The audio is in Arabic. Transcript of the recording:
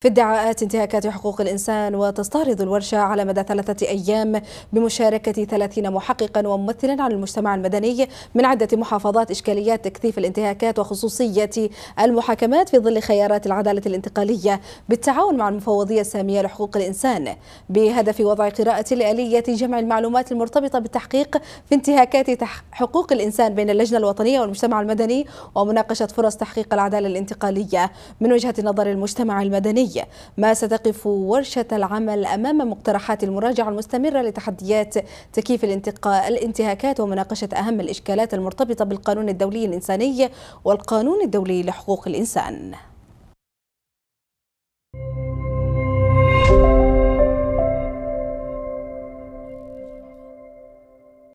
في ادعاءات انتهاكات حقوق الإنسان وتستعرض الورشة على مدى ثلاثة أيام بمشاركة 30 محققا وممثلا عن المجتمع المدني من عدة محافظات إشكاليات تكثيف الانتهاكات وخصوصية المحاكمات في ظل خيارات العدالة الانتقالية بالتعاون مع المفوضية السامية لحقوق الإنسان بهدف وضع قراءة لآلية جمع المعلومات المرتبطة بالتحقيق في انتهاكات حقوق الإنسان بين اللجنة الوطنية والمجتمع المدني ومناقشة فرص تحقيق العدالة الانتقالية من وجهة نظر المجتمع المدني الدولي ما ستقف ورشة العمل أمام مقترحات المراجعة المستمرة لتحديات تكييف الانتهاكات ومناقشة أهم الإشكالات المرتبطة بالقانون الدولي الإنساني والقانون الدولي لحقوق الإنسان